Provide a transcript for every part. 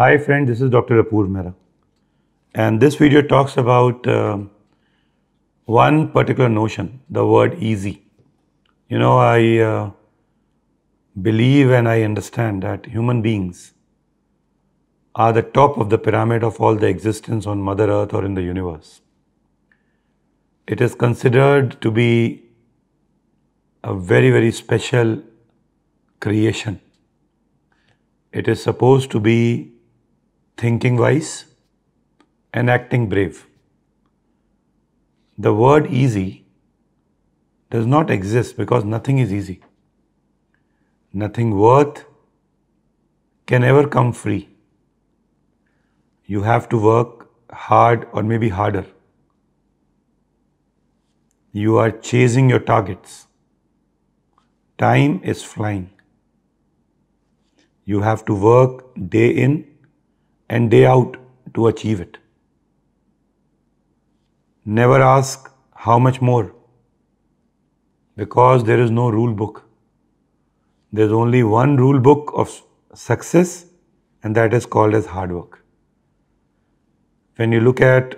Hi friend, this is Dr. Apoor Mehra. And this video talks about uh, one particular notion, the word easy. You know, I uh, believe and I understand that human beings are the top of the pyramid of all the existence on Mother Earth or in the universe. It is considered to be a very, very special creation. It is supposed to be thinking wise, and acting brave. The word easy does not exist because nothing is easy. Nothing worth can ever come free. You have to work hard or maybe harder. You are chasing your targets. Time is flying. You have to work day in and day out to achieve it. Never ask how much more because there is no rule book. There's only one rule book of success and that is called as hard work. When you look at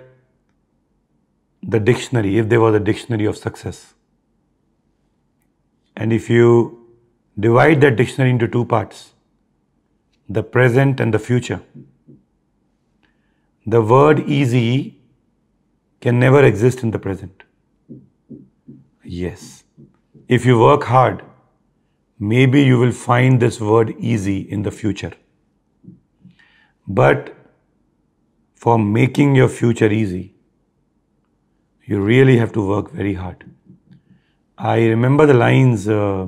the dictionary, if there was a dictionary of success, and if you divide that dictionary into two parts, the present and the future, the word easy can never exist in the present. Yes. If you work hard, maybe you will find this word easy in the future. But for making your future easy, you really have to work very hard. I remember the lines uh,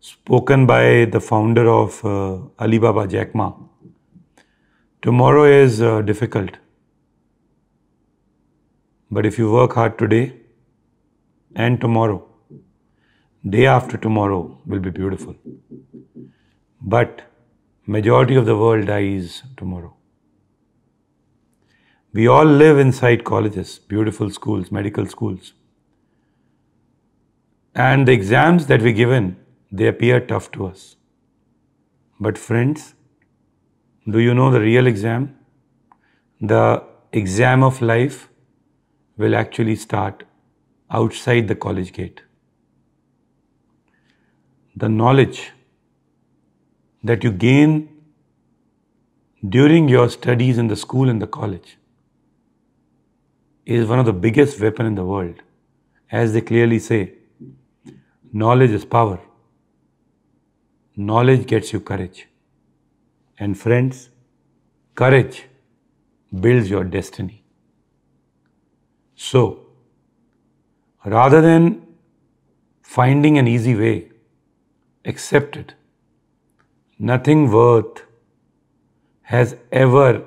spoken by the founder of uh, Alibaba, Jack Ma Tomorrow is uh, difficult. But if you work hard today and tomorrow, day after tomorrow will be beautiful. But majority of the world dies tomorrow. We all live inside colleges, beautiful schools, medical schools. And the exams that we given, they appear tough to us. But friends, do you know the real exam? The exam of life will actually start outside the college gate. The knowledge that you gain during your studies in the school and the college is one of the biggest weapon in the world. As they clearly say, knowledge is power. Knowledge gets you courage. And friends, courage builds your destiny. So, rather than finding an easy way, accept it. Nothing worth has ever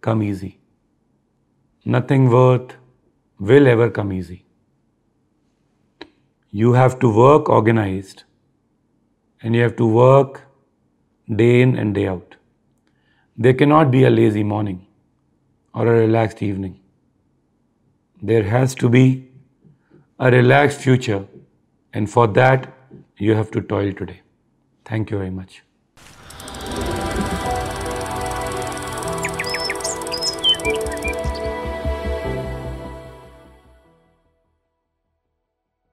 come easy. Nothing worth will ever come easy. You have to work organized and you have to work day in and day out. There cannot be a lazy morning or a relaxed evening. There has to be a relaxed future, and for that, you have to toil today. Thank you very much.